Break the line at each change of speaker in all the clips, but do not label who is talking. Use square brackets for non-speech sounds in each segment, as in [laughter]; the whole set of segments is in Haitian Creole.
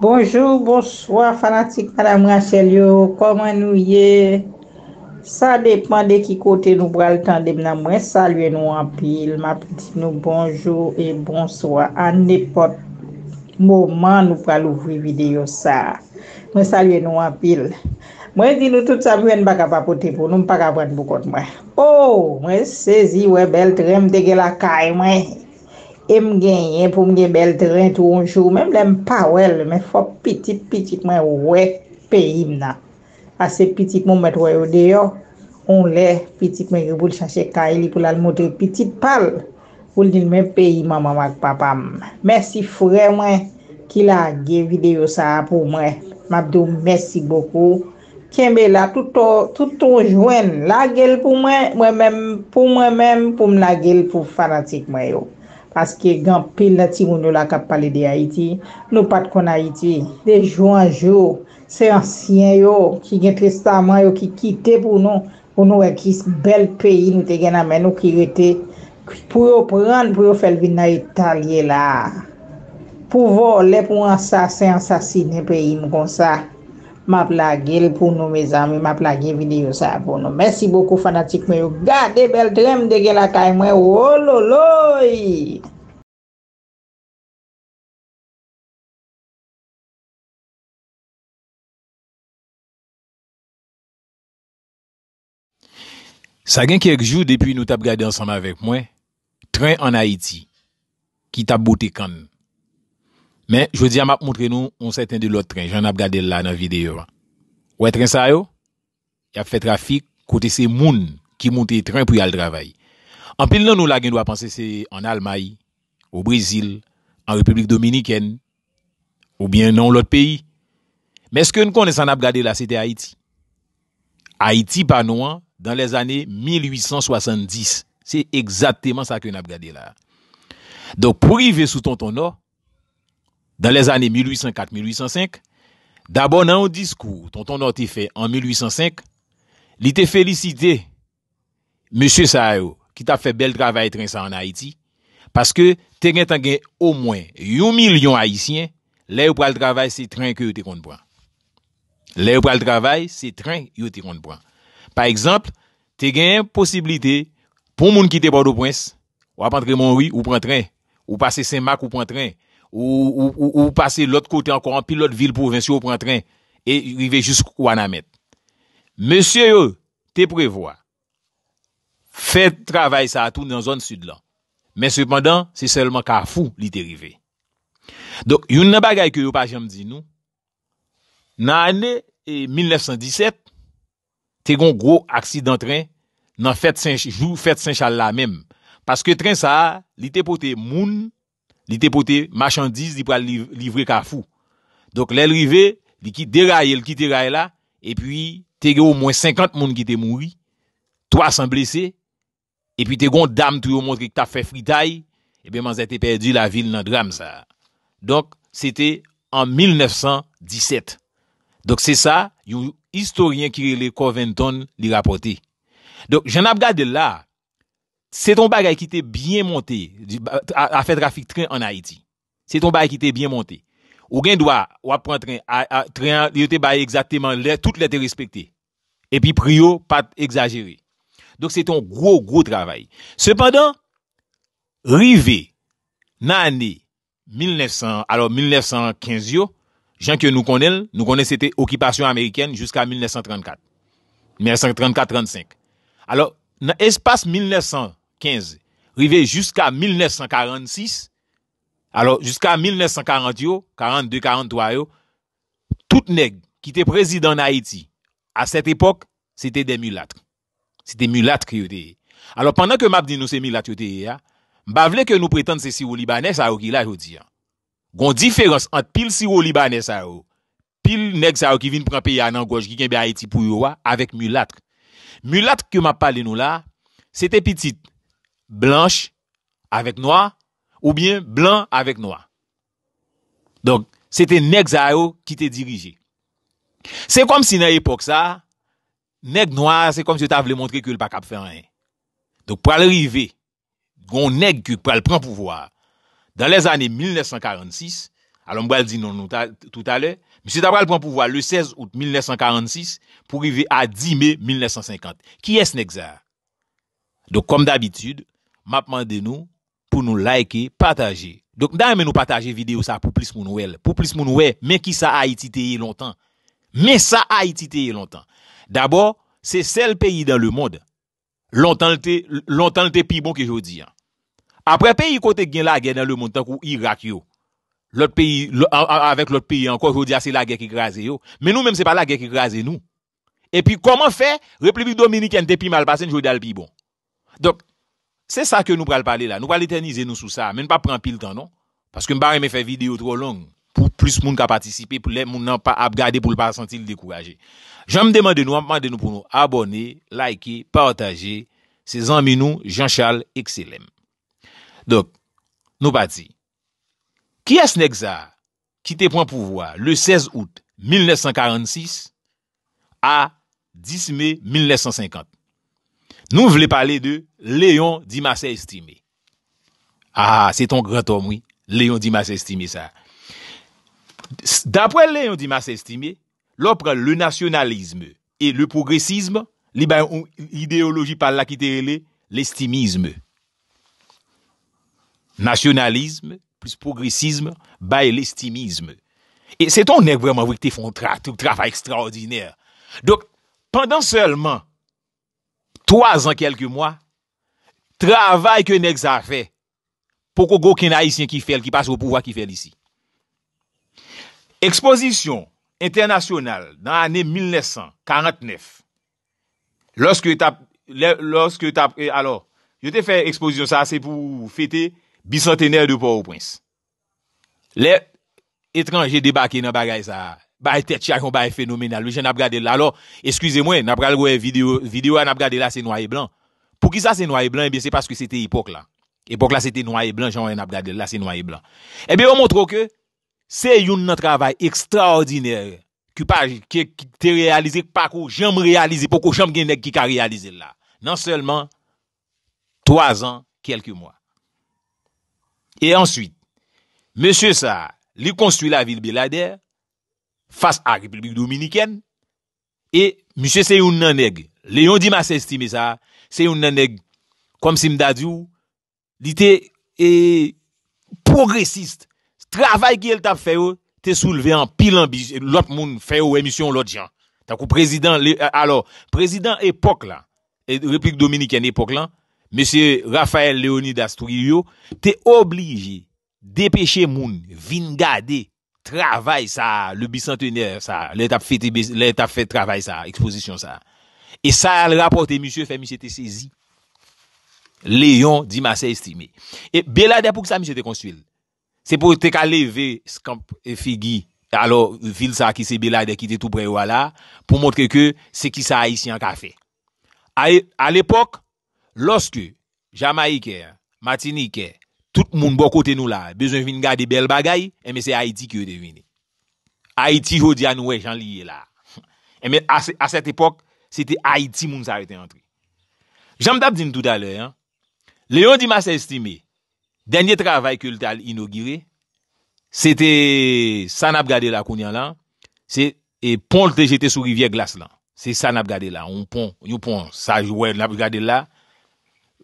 Bonjou, bonjouwa, fanatik Madame Rachel yo, koman nou ye? Sa depman de ki kote nou bra l tande mna, mwen salwe nou anpil. Ma piti nou bonjou e bonjouwa, an nepot mouman nou pra l ouvri video sa. Mwen salwe nou anpil. Mwen di nou tout sa mwen baka papote pou, nou mpa kapat bokot mwen. Ou, mwen sezi webel trem dege la kay mwen. E m genyen pou m gen bel teren tou anjou. Mèm lèm pa wèl, mè fò piti piti mwen wèk peyi m nan. Ase piti mwen mèt wèyo deyo. On lè piti mwen griboul chanche kaili pou lal motre piti pal. O lèm mèm peyi maman wèk papam. Mèsi fwè mwen ki la ge videyo sa pou mwen. Mabdoum mèsi boku. Kèm be la touton jwen la gel pou mwen. Mwen mèm pou mwen mèm pou m la gel pou fanatik mwen yo. Paske gen pil la timoun yo la kap pale de Haiti, nou pat kon Haiti, de jou an jou, se ansyen yo, ki gen trestaman yo, ki kite pou nou, pou nou ekis bel peyi nou te gen amen nou ki rete, pou yo pran pou yo fel vin nan Italye la. Pou vo, le pou ansasen, ansasine peyi nou kon sa. Mapla gil pou nou me zami, mapla gil videyo sa abonon. Mersi boko fanatik mwen yo. Gade bel trem de gela kay mwen. Ololoy! Oh,
sa gen kerk jou depi nou tap gade ansanman vek mwen, tren an Haiti ki tap bote kan. Men, jwè di a map mwontre nou, on se ten de lot tren, jen ap gade la nan videyo. Ou e tren sa yo, yap fe trafik kote se moun ki monte tren pou yal travay. An pil nan nou la gen nou ap ansese an Almai, ou Brazil, an Republik Dominiken, ou bien nan lot peyi. Men, sken konen san ap gade la, se te Haiti. Haiti pa nou an, dan les ane 1870. Se eksateman sa ken ap gade la. Donk pou rive sou tonton nou, dan les ane 1804-1805, d'abon nan ou diskou ton ton nou te fe en 1805, li te felicite Monsie Sae ou, ki ta fe bel travay tren sa an Haiti, paske te gen tangen ou mwen yon milyon Haitien le ou pral travay se tren ke yo te konpwa. Le ou pral travay se tren yo te konpwa. Par exemple, te gen posibilite pou moun ki te bado prins, ou apantre Monry ou prantren, ou pase Saint-Marc ou prantren, Ou pase l'ot kote an kon, pi l'ot vil pou ven syo pran tren, e rive jis kou an amet. Monsye yo, te prevoa, fed travay sa atoun nan zon sud lan. Men sepandan, se selman ka fou li te rive. Dok, yon nan bagay ki yo pa jem di nou, nan ane 1917, te gon gro aksidantren, nan fèt sèn chal la menm. Paske tren sa, li te pote moun, Li te pote machandise, li pou a livre ka fou. Dok lèl rive, li ki deraye, li ki deraye la, e pi te ge ou mwen 50 moun ki te moui, 300 blese, e pi te gon dam tou yo moun ki ta fe fritay, e beman zete perdi la vil nan dram sa. Dok, se te an 1917. Dok se sa, yon historien ki rele Coventon li rapote. Dok, jen ap gade la, Se ton bagay ki te bie monte, a fe trafik tren an Haiti. Se ton bagay ki te bie monte, ou gen dwa, wap pran tren, yote bagay exactement lè, tout lè te respekte. Epi priyo, pat exagere. Donk se ton gro, gro travay. Sepandan, rive nan anè, 1915 yo, jan ke nou konen, nou konen se te okipasyon Ameriken jiska 1934, 1934-1935. Alors, nan espas 19... Rive jiska 1946 Alors jiska 1941 42-43 yo Tout neg ki te prezid an Haiti A set epok Sete de mulatre Sete mulatre yote Alors pandan ke map di nou se mulatre yote ya Mbavle ke nou pretende se siwo libanese a yo ki la jodi Gon diferans ant pil siwo libanese a yo Pil neg se a yo ki vin pranpe ya nan gouj Ki genbe Haiti pou yo wa Awek mulatre Mulatre ke map pale nou la Sete pitit blanche avèk noy, ou byen blan avèk noy. Donk, se te neg za yo ki te dirije. Se kom si nan epok sa, neg noy se kom se ta vle montre ki ou l pa kap fè an. Donk, pral rive, goun neg ki pral pran pouvoar, dan les ane 1946, alon mbo al di non nou tout ale, se ta pral pran pouvoar le 16 out 1946, pou rive a 10 me 1950. Ki es neg za? Donk, kom d'abitude, mapman de nou, pou nou laike, pataje. Dok, da yon men nou pataje videyo sa pou plis moun ouel. Pou plis moun ouel, men ki sa ha iti teye lontan. Men sa ha iti teye lontan. Dabor, se sel peyi dan le moun. Lontan lte pi bon ki jodi. Apre peyi kote gen la gen nan le moun, tankou Irak yo. Avek lot peyi anko jodi, ase ah, la gen ki graze yo. Men nou men se pa la gen ki graze nou. E pi koman fe Republik Dominik yon te pi malpase, jodi al pi bon. Dok, Se sa ke nou pral pale la, nou pral eternize nou sou sa, men pa pran pil tan non, paske mba reme fe video tro long pou plis moun ka patisipe, pou lè moun nan pa ap gade pou l pa senti l dekouraje. Jan m demande nou, mbande nou pou nou abone, like, partaje, se zanme nou Jean-Charles XLM. Dok, nou pati, ki esnek za ki te pran pou vwa le 16 out 1946 a 10 me 1950? Nou vle pale de Léon Dimassé-Estimé. Ah, se ton gran tomoui, Léon Dimassé-Estimé sa. Dapwen Léon Dimassé-Estimé, lopre le nasyonalisme e le progressisme, li bayon ideologi pale lakiterele, l'estimisme. Nasyonalisme plus progressisme bay l'estimisme. E se ton nèk vreman wèk te fon trafa ekstraordinèr. Dok, pandan selman, Troaz an kelke mwa, travay ke nek zafè pou koko ken a isyen ki fèl, ki pas w pou wak ki fèl disi. Exposition internasyonal nan anè 1949, lòske tap, lòske tap, e alò, yote fè exposition sa, se pou fète bicentenèr de Port-au-Prince. Lè, etranje debake nan bagay sa a. Baye tet chakon, baye fenomenal. Mwen jen ap gade la. Alo, eskwize mwen, nap gade wè video, video wè nap gade la, se noye blan. Pou ki sa se noye blan, ebyen eh se paske se te hipok la. Hipok la se te noye blan, jen wè nap gade la, se noye blan. Ebyen wè mwotro ke, se yon nan travay ekstraordinèr, ki te realize pakou, jen mw realize, pokou jen mwen genek ki ka realize la. Nan selman, toazan kelke mwa. E answit, mwen sè sa, li konstwi la vil bi la der, Fas a Republik Dominiken E Monsie Seyoun Naneg Le yon di mas estime sa Seyoun Naneg Kom si mdadyou Di te Progressiste Travay ki el tap feyo Te souleve an pilan bi Lot moun feyo emisyon lot jan Takou prezident Prezident epok la Republik Dominiken epok la Monsie Rafael Leonidas Tugirio Te oblige Depeshe moun vingade Travay sa, le bicentenier sa, lè tap fè travay sa, ekspozisyon sa. E sa, lè rapote, monsye, fè monsye te sezi. Lè yon, di mase estime. E belade pouk sa, monsye te konswil. Se pou te ka leve, skamp, fè gi, alò vil sa ki se belade ki te tou pre wala, pou montre ke se ki sa a yisi an ka fe. A l'epok, loske, Jamaike, Matinike, Tout moun bò kote nou la, bezon vin gade bel bagay, eme se Haiti ki yo devine. Haiti yo di anwe jan liye la. [laughs] Eme a set epok, se te Haiti moun sa rete antre. Jam dab din tout alè, le yon di mas estime, denye travay kyl tal inogire, se te Sanab Gade la kounyan lan, se e pon te jete sou rivye glas lan. Se Sanab Gade la, yon pon, yon pon, Sanab Gade la,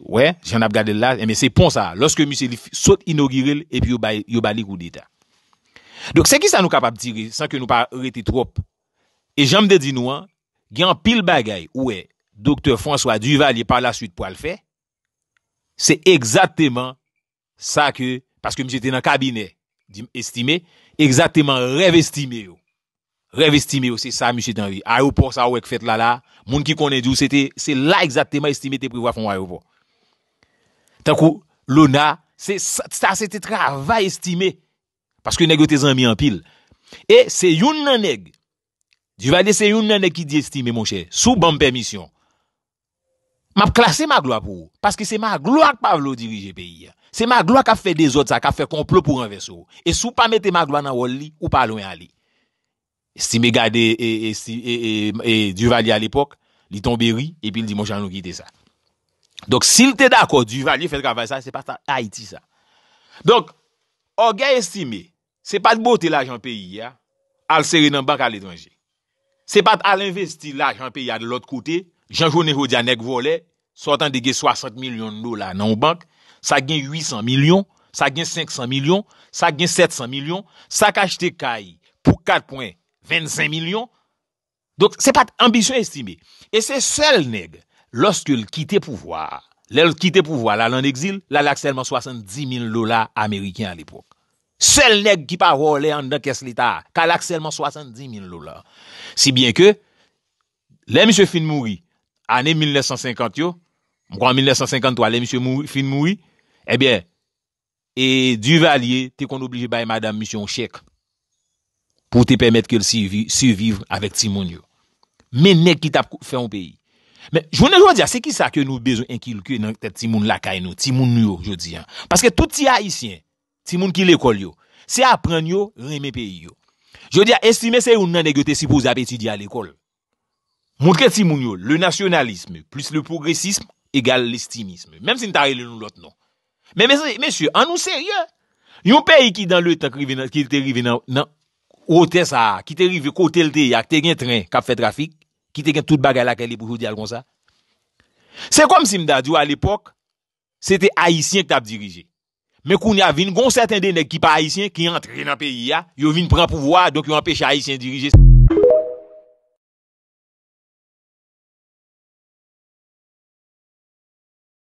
wè, jen ap gade l la, e mè se pon sa, loske mè se li sot inogiril, e pi yo bali kou dita. Dok se ki sa nou kapap diri, san ke nou pa rete trop, e jen mde di nou an, gen pil bagay, wè, doktor François Duval, li pa la suite pou al fè, se eksatèman sa ke, paske mè se te nan kabine, estime, eksatèman revestime yo, revestime yo, se sa mè se te anri, a yo pon sa wèk fèt la la, moun ki konen di ou, se la eksatèman estime te priwa fon a yo pon. Tenkou, lona, sa se tetra va estime, paske negote zan mi an pil. E se yon nan neg, duvali se yon nan neg ki di estime monshe, sou ban permisyon. Map klasi maglo apou, paske se maglo ak pavlo dirije peyi. Se maglo ak ap fe dezot sa, ak ap fe komplo pou an vesou. E sou pa mette maglo an an wol li, ou pa alwen an li. Si me gade, e, e, e, e duvali al epok, li tombe ri, epil di monshe an nou gite sa. Donk, sil te d'akot du valye fèdre avansay, se pat an Haiti sa. Donk, an gen estime, se pat bote l'ajan peyi ya, al seri nan bank al etranjik. Se pat al investi l'ajan peyi ya de l'ot kote, janjou ne jodi an ek vole, sotan degye 60 milyon nou la nan bank, sa gen 800 milyon, sa gen 500 milyon, sa gen 700 milyon, sa kajte kaj pou 4.25 milyon. Donk, se pat ambisyon estime, e se sel negre. loske l kite pouvoa, l kite pouvoa la l an exil, la l akselman 70.000 lola Ameriken an l epok. Sel neg ki pa role an dan kes l eta, ka l akselman 70.000 lola. Si bien ke, le msye fin moui, ane 1950 yo, mkwa 1953, le msye fin moui, ebyen, e du valye, te kon oblige baye madame mission chek, pou te pemet ke l seviv avet timon yo. Men neg ki tap fe yon peyi, Men, jounen joun diya, se ki sa ke nou bezon enkil kwe nan tet timoun lakay nou, timoun nou yo, joun diyan. Paske touti haisyen, timoun ki l'ekol yo, se apren yo, reme peyi yo. Joun diya, estime se yon nan negote sipouz ap etidya l'ekol. Moun kre timoun yo, le nasyonalisme plus le progressisme egal l'estimisme. Mem si ntarele nou lot non. Men, men se, men se, an nou se riyon. Yon peyi ki dan loutan ki te rive nan ote sa, ki te rive kote lte ya, ki te gen tren kap fe trafik. ki te gen tout bagay la ke li pou chou di al kon sa. Se kom si mda di yo al epok, se te Haitien ki tap dirije. Men kon ya vin, kon seten de nek ki pa Haitien, ki yon tre nan peyi ya, yon vin pren pouvoi, donk yon apèche Haitien dirije.